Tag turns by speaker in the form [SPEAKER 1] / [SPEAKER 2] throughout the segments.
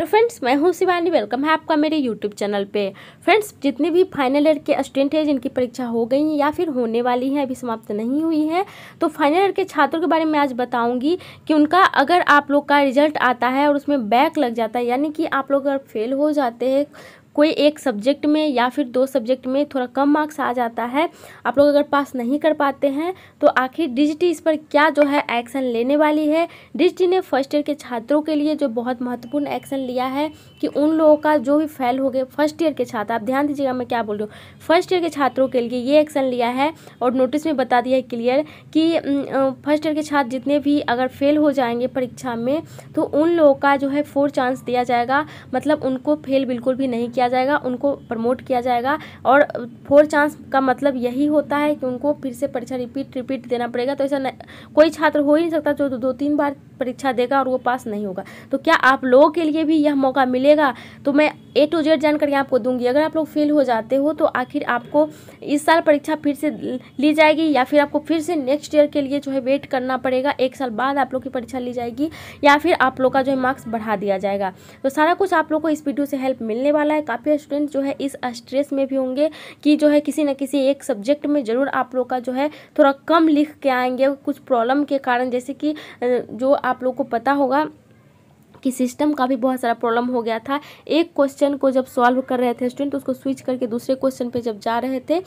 [SPEAKER 1] तो फ्रेंड्स मैं हूं शिवानी वेलकम है आपका मेरे यूट्यूब चैनल पे फ्रेंड्स जितने भी फाइनल ईयर के स्टूडेंट हैं जिनकी परीक्षा हो गई है या फिर होने वाली है अभी समाप्त नहीं हुई है तो फाइनल ईयर के छात्रों के बारे में आज बताऊंगी कि उनका अगर आप लोग का रिजल्ट आता है और उसमें बैक लग जाता है यानी कि आप लोग अगर फेल हो जाते हैं कोई एक सब्जेक्ट में या फिर दो सब्जेक्ट में थोड़ा कम मार्क्स आ जाता है आप लोग अगर पास नहीं कर पाते हैं तो आखिर डिजिटी इस पर क्या जो है एक्शन लेने वाली है डिजिटी ने फर्स्ट ईयर के छात्रों के लिए जो बहुत महत्वपूर्ण एक्शन लिया है कि उन लोगों का जो भी फेल हो गए फर्स्ट ईयर के छात्र आप ध्यान दीजिएगा मैं क्या बोल रही हूँ फर्स्ट ईयर के छात्रों के लिए ये एक्शन लिया है और नोटिस में बता दिया है क्लियर कि फर्स्ट ईयर के छात्र जितने भी अगर फेल हो जाएंगे परीक्षा में तो उन लोगों का जो है फोर चांस दिया जाएगा मतलब उनको फेल बिल्कुल भी नहीं किया किया जाएगा उनको प्रमोट किया जाएगा और फोर चांस का मतलब यही होता है कि उनको फिर से परीक्षा रिपीट रिपीट देना पड़ेगा तो ऐसा कोई छात्र हो ही नहीं सकता जो दो तीन बार परीक्षा देगा और वो पास नहीं होगा तो क्या आप लोगों के लिए भी यह मौका मिलेगा तो मैं ए टू जेड जानकारी आपको दूंगी अगर आप लोग फेल हो जाते हो तो आखिर आपको इस साल परीक्षा फिर से ली जाएगी या फिर आपको फिर से नेक्स्ट ईयर के लिए जो है वेट करना पड़ेगा एक साल बाद आप लोग की परीक्षा ली जाएगी या फिर आप लोग का जो है मार्क्स बढ़ा दिया जाएगा तो सारा कुछ आप लोग को इस वीडियो से हेल्प मिलने वाला है काफ़ी स्टूडेंट जो है इस स्ट्रेस में भी होंगे कि जो है किसी न किसी एक सब्जेक्ट में ज़रूर आप लोग का जो है थोड़ा कम लिख के आएंगे कुछ प्रॉब्लम के कारण जैसे कि जो आप लोग को पता होगा कि सिस्टम का भी बहुत सारा प्रॉब्लम हो गया था एक क्वेश्चन को जब सॉल्व कर रहे थे स्टूडेंट तो उसको स्विच करके दूसरे क्वेश्चन पे जब जा रहे थे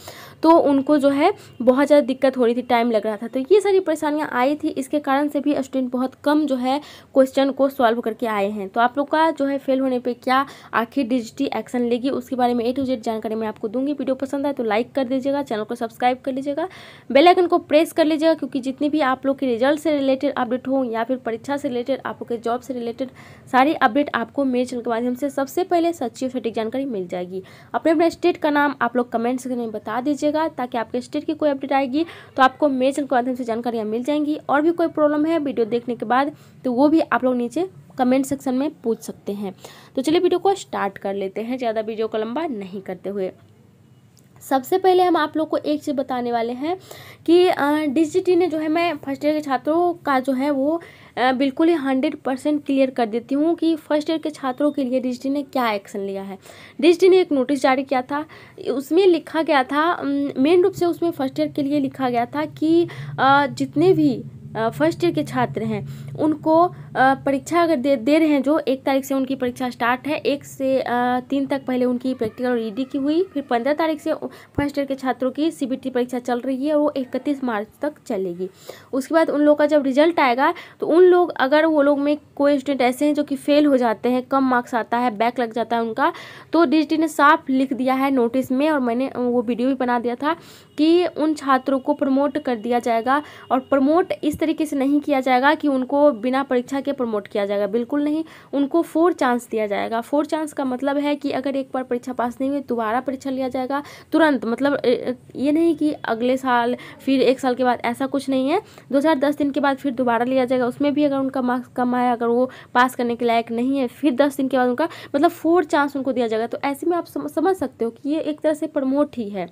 [SPEAKER 1] तो उनको जो है बहुत ज़्यादा दिक्कत हो रही थी टाइम लग रहा था तो ये सारी परेशानियाँ आई थी इसके कारण से भी स्टूडेंट बहुत कम जो है क्वेश्चन को सॉल्व करके आए हैं तो आप लोग का जो है फेल होने पर क्या आखिर डिजिटी एक्शन लेगी उसके बारे में ए टू जेड जानकारी मैं आपको दूंगी वीडियो पसंद आए तो लाइक कर दीजिएगा चैनल को सब्सक्राइब कर लीजिएगा बेलाइकन को प्रेस कर लीजिएगा क्योंकि जितनी भी आप लोग के रिजल्ट से रिलेटेड अपडेट हो या फिर परीक्षा से रिलेटेड आप लोग के जॉब से रिलेटेड सारी अपडेट आपको मेरे चैनल के माध्यम से सबसे पहले सच्ची और सटीक जानकारी मिल जाएगी अपने अपने स्टेट का नाम आप लोग कमेंट सेक्शन में बता दीजिएगा ताकि आपके स्टेट की कोई अपडेट आएगी तो आपको मेरे चैनल के माध्यम से जानकारियाँ मिल जाएंगी और भी कोई प्रॉब्लम है वीडियो देखने के बाद तो वो भी आप लोग नीचे कमेंट सेक्शन में पूछ सकते हैं तो चलिए वीडियो को स्टार्ट कर लेते हैं ज़्यादा वीडियो को लंबा नहीं करते हुए सबसे पहले हम आप लोग को एक चीज़ बताने वाले हैं कि डीजीटी ने जो है मैं फर्स्ट ईयर के छात्रों का जो है वो बिल्कुल ही हंड्रेड परसेंट क्लियर कर देती हूँ कि फर्स्ट ईयर के छात्रों के लिए डीजीटी ने क्या एक्शन लिया है डीजीटी ने एक नोटिस जारी किया था उसमें लिखा गया था मेन रूप से उसमें फर्स्ट ईयर के लिए लिखा गया था कि जितने भी फर्स्ट ईयर के छात्र हैं उनको परीक्षा अगर दे दे रहे हैं जो एक तारीख से उनकी परीक्षा स्टार्ट है एक से तीन तक पहले उनकी प्रैक्टिकल और ईडी e की हुई फिर पंद्रह तारीख से फर्स्ट ईयर के छात्रों की सीबीटी परीक्षा चल रही है वो इकतीस मार्च तक चलेगी उसके बाद उन लोग का जब रिजल्ट आएगा तो उन लोग अगर वो लोग में कोई स्टूडेंट ऐसे हैं जो कि फेल हो जाते हैं कम मार्क्स आता है बैक लग जाता है उनका तो डी ने साफ लिख दिया है नोटिस में और मैंने वो वीडियो भी बना दिया था कि उन छात्रों को प्रमोट कर दिया जाएगा और प्रमोट इस तरीके से नहीं किया जाएगा कि उनको बिना परीक्षा दिखा के प्रमोट किया जाएगा बिल्कुल नहीं उनको फोर चांस दिया जाएगा फोर चांस का मतलब है कि अगर एक बार परीक्षा पास नहीं हुई दोबारा परीक्षा लिया जाएगा तुरंत मतलब ये नहीं कि अगले साल फिर एक साल के बाद ऐसा कुछ नहीं है दो हज़ार दस दिन के बाद फिर दोबारा लिया जाएगा उसमें भी अगर उनका मार्क्स कम आया अगर वो पास करने के लायक नहीं है फिर दस दिन के बाद उनका मतलब फोर चांस उनको दिया जाएगा तो ऐसे में आप समझ सकते हो कि ये एक तरह से प्रमोट ही है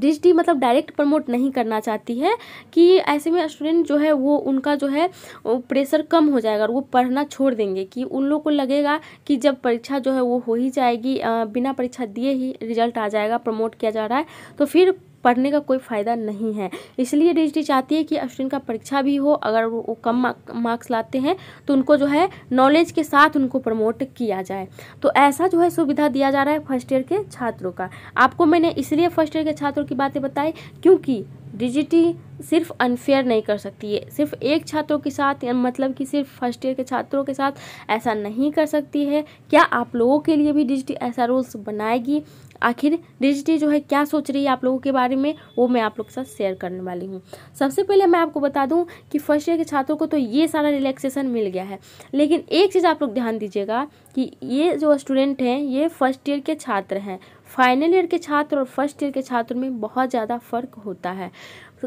[SPEAKER 1] डिजिटी डी मतलब डायरेक्ट प्रमोट नहीं करना चाहती है कि ऐसे में स्टूडेंट जो है वो उनका जो है प्रेशर कम हो जाएगा और वो पढ़ना छोड़ देंगे कि उन लोग को लगेगा कि जब परीक्षा जो है वो हो ही जाएगी बिना परीक्षा दिए ही रिजल्ट आ जाएगा प्रमोट किया जा रहा है तो फिर पढ़ने का कोई फ़ायदा नहीं है इसलिए डी चाहती है कि स्टूडेंट का परीक्षा भी हो अगर वो कम मार्क्स लाते हैं तो उनको जो है नॉलेज के साथ उनको प्रमोट किया जाए तो ऐसा जो है सुविधा दिया जा रहा है फर्स्ट ईयर के छात्रों का आपको मैंने इसलिए फर्स्ट ईयर के छात्रों की बातें बताई क्योंकि डिजिटी सिर्फ अनफेयर नहीं कर सकती है सिर्फ एक छात्रों के साथ या मतलब कि सिर्फ फर्स्ट ईयर के छात्रों के साथ ऐसा नहीं कर सकती है क्या आप लोगों के लिए भी डिजिटी ऐसा रूल्स बनाएगी आखिर डिजिटी जो है क्या सोच रही है आप लोगों के बारे में वो मैं आप लोग के साथ शेयर करने वाली हूँ सबसे पहले मैं आपको बता दूँ कि फर्स्ट ईयर के छात्रों को तो ये सारा रिलैक्सेशन मिल गया है लेकिन एक चीज़ आप लोग ध्यान दीजिएगा कि ये जो स्टूडेंट हैं ये फर्स्ट ईयर के छात्र हैं फाइनल ईयर के छात्र और फर्स्ट ईयर के छात्र में बहुत ज़्यादा फ़र्क होता है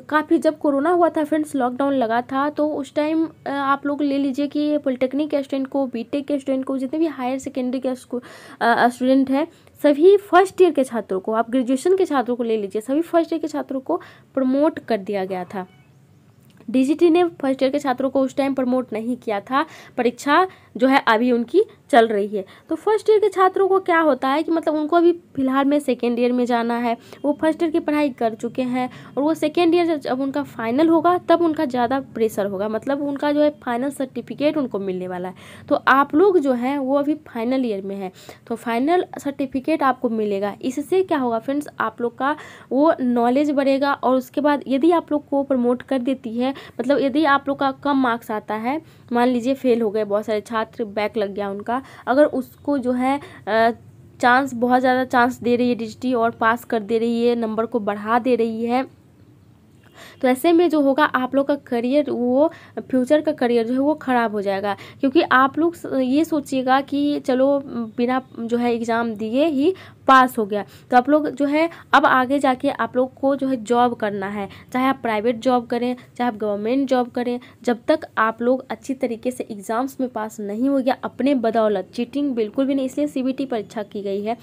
[SPEAKER 1] काफ़ी जब कोरोना हुआ था फ्रेंड्स लॉकडाउन लगा था तो उस टाइम आप लोग ले लीजिए कि पॉलिटेक्निक के स्टूडेंट को बीटेक के स्टूडेंट को जितने भी हायर सेकेंडरी के स्टूडेंट हैं सभी फर्स्ट ईयर के छात्रों को आप ग्रेजुएशन के छात्रों को ले लीजिए सभी फर्स्ट ईयर के छात्रों को प्रमोट कर दिया गया था डीजीटी ने फर्स्ट ईयर के छात्रों को उस टाइम प्रमोट नहीं किया था परीक्षा जो है अभी उनकी चल रही है तो फर्स्ट ईयर के छात्रों को क्या होता है कि मतलब उनको अभी फ़िलहाल में सेकेंड ईयर में जाना है वो फर्स्ट ईयर की पढ़ाई कर चुके हैं और वो सेकेंड ईयर जब उनका फाइनल होगा तब उनका ज़्यादा प्रेशर होगा मतलब उनका जो है फाइनल सर्टिफिकेट उनको मिलने वाला है तो आप लोग जो हैं वो अभी फाइनल ईयर में है तो फाइनल सर्टिफिकेट आपको मिलेगा इससे क्या होगा फ्रेंड्स आप लोग का वो नॉलेज बढ़ेगा और उसके बाद यदि आप लोग को प्रमोट कर देती है मतलब यदि आप लोग का कम मार्क्स आता है मान लीजिए फेल हो गए बहुत सारे छात्र बैक लग गया उनका होगा अगर उसको जो है चांस बहुत ज़्यादा चांस दे रही है डिजिटी और पास कर दे रही है नंबर को बढ़ा दे रही है तो ऐसे में जो होगा आप लोग का करियर वो फ्यूचर का करियर जो है वो ख़राब हो जाएगा क्योंकि आप लोग ये सोचिएगा कि चलो बिना जो है एग्ज़ाम दिए ही पास हो गया तो आप लोग जो है अब आगे जाके आप लोग को जो है जॉब करना है चाहे आप प्राइवेट जॉब करें चाहे आप गवर्नमेंट जॉब करें जब तक आप लोग अच्छी तरीके से एग्ज़ाम्स में पास नहीं हो गया अपने बदौलत चीटिंग बिल्कुल भी नहीं इसलिए सी परीक्षा की गई है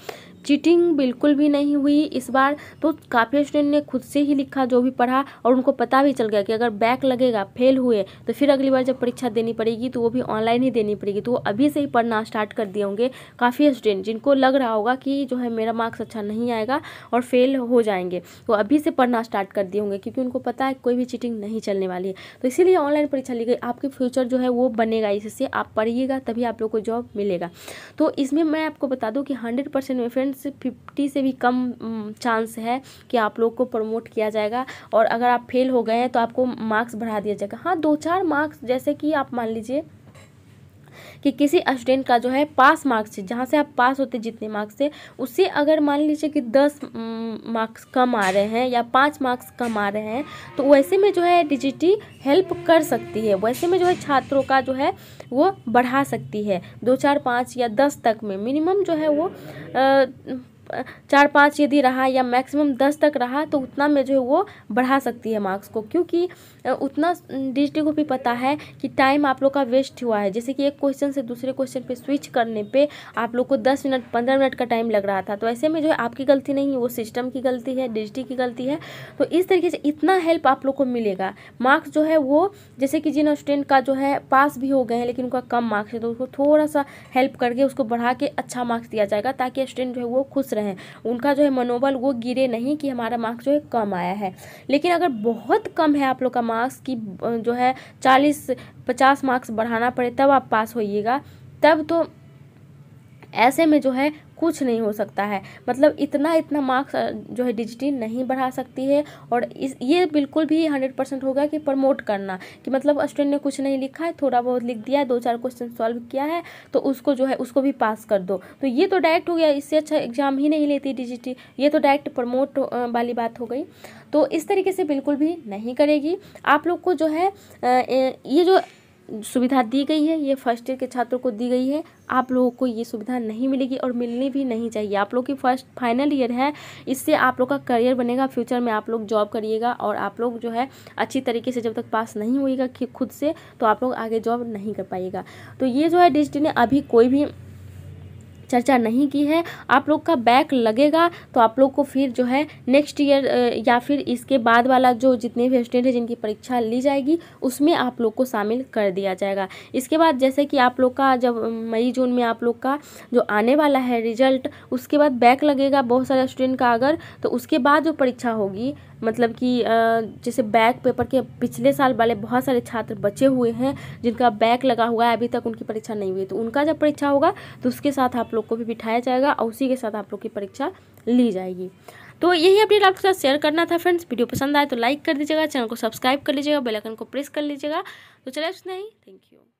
[SPEAKER 1] चीटिंग बिल्कुल भी नहीं हुई इस बार तो काफ़ी स्टूडेंट ने खुद से ही लिखा जो भी पढ़ा और उनको पता भी चल गया कि अगर बैक लगेगा फेल हुए तो फिर अगली बार जब परीक्षा देनी पड़ेगी तो वो भी ऑनलाइन ही देनी पड़ेगी तो वो अभी से ही पढ़ना स्टार्ट कर दिए होंगे काफ़ी स्टूडेंट जिनको लग रहा होगा कि जो है मेरा मार्क्स अच्छा नहीं आएगा और फेल हो जाएंगे तो अभी से पढ़ना स्टार्ट कर दिए होंगे क्योंकि उनको पता है कोई भी चीटिंग नहीं चलने वाली है तो इसीलिए ऑनलाइन परीक्षा ली गई आपके फ्यूचर जो है वो बनेगा इससे आप पढ़िएगा तभी आप लोग को जॉब मिलेगा तो इसमें मैं आपको बता दूँ कि हंड्रेड परसेंट में फ्रेंड्स फिफ्टी से भी कम चांस है कि आप लोग को प्रमोट किया जाएगा और अगर आप आप फेल हो गए हैं तो आपको मार्क्स बढ़ा दिया जाएगा हाँ दो चार मार्क्स जैसे कि आप मान लीजिए कि किसी स्टूडेंट का जो है पास मार्क्स जहाँ से आप पास होते जितने मार्क्स से उससे अगर मान लीजिए कि दस मार्क्स कम आ रहे हैं या पाँच मार्क्स कम आ रहे हैं तो वैसे में जो है डिजिटी हेल्प कर सकती है वैसे में जो है छात्रों का जो है वो बढ़ा सकती है दो चार पाँच या दस तक में मिनिमम जो है वो आ, चार पाँच यदि रहा या मैक्सिमम दस तक रहा तो उतना में जो है वो बढ़ा सकती है मार्क्स को क्योंकि उतना डिजिटी को भी पता है कि टाइम आप लोग का वेस्ट हुआ है जैसे कि एक क्वेश्चन से दूसरे क्वेश्चन पे स्विच करने पे आप लोग को दस मिनट पंद्रह मिनट का टाइम लग रहा था तो ऐसे में जो है आपकी गलती नहीं है वो सिस्टम की गलती है डिजिटी की गलती है तो इस तरीके से इतना हेल्प आप लोग को मिलेगा मार्क्स जो है वो जैसे कि जिन स्टूडेंट का जो है पास भी हो गए हैं लेकिन उनका कम मार्क्स है तो उसको थोड़ा सा हेल्प करके उसको बढ़ा के अच्छा मार्क्स दिया जाएगा ताकि स्टूडेंट जो है वो खुश रहें उनका जो है मनोबल वो गिरे नहीं कि हमारा मार्क्स जो है कम आया है लेकिन अगर बहुत कम है आप लोग का मार्क्स कि जो है चालीस पचास मार्क्स बढ़ाना पड़े तब आप पास होइएगा तब तो ऐसे में जो है कुछ नहीं हो सकता है मतलब इतना इतना मार्क्स जो है डिजिटी नहीं बढ़ा सकती है और इस ये बिल्कुल भी हंड्रेड परसेंट होगा कि प्रमोट करना कि मतलब स्टूडेंट ने कुछ नहीं लिखा है थोड़ा बहुत लिख दिया है दो चार क्वेश्चन सॉल्व किया है तो उसको जो है उसको भी पास कर दो तो ये तो डायरेक्ट हो गया इससे अच्छा एग्जाम ही नहीं लेती डिजिटी ये तो डायरेक्ट प्रमोट वाली बात हो गई तो इस तरीके से बिल्कुल भी नहीं करेगी आप लोग को जो है ये जो सुविधा दी गई है ये फर्स्ट ईयर के छात्रों को दी गई है आप लोगों को ये सुविधा नहीं मिलेगी और मिलनी भी नहीं चाहिए आप लोग की फर्स्ट फाइनल ईयर है इससे आप लोग का करियर बनेगा फ्यूचर में आप लोग जॉब करिएगा और आप लोग जो है अच्छी तरीके से जब तक पास नहीं होएगा खुद से तो आप लोग आगे जॉब नहीं कर पाइएगा तो ये जो है ने अभी कोई भी चर्चा नहीं की है आप लोग का बैक लगेगा तो आप लोग को फिर जो है नेक्स्ट ईयर या फिर इसके बाद वाला जो जितने भी स्टूडेंट हैं जिनकी परीक्षा ली जाएगी उसमें आप लोग को शामिल कर दिया जाएगा इसके बाद जैसे कि आप लोग का जब मई जून में आप लोग का जो आने वाला है रिजल्ट उसके बाद बैक लगेगा बहुत सारे स्टूडेंट का अगर तो उसके बाद जो परीक्षा होगी मतलब कि जैसे बैक पेपर के पिछले साल वाले बहुत सारे छात्र बचे हुए हैं जिनका बैक लगा हुआ है अभी तक उनकी परीक्षा नहीं हुई तो उनका जब परीक्षा होगा तो उसके साथ आप लोग को भी बिठाया जाएगा और उसी के साथ आप लोग की परीक्षा ली जाएगी तो यही अपडेट आपके साथ शेयर करना था फ्रेंड्स वीडियो पसंद आए तो लाइक कर दीजिएगा चैनल को सब्सक्राइब कर लीजिएगा बेलाइकन को प्रेस कर लीजिएगा तो चले नहीं थैंक यू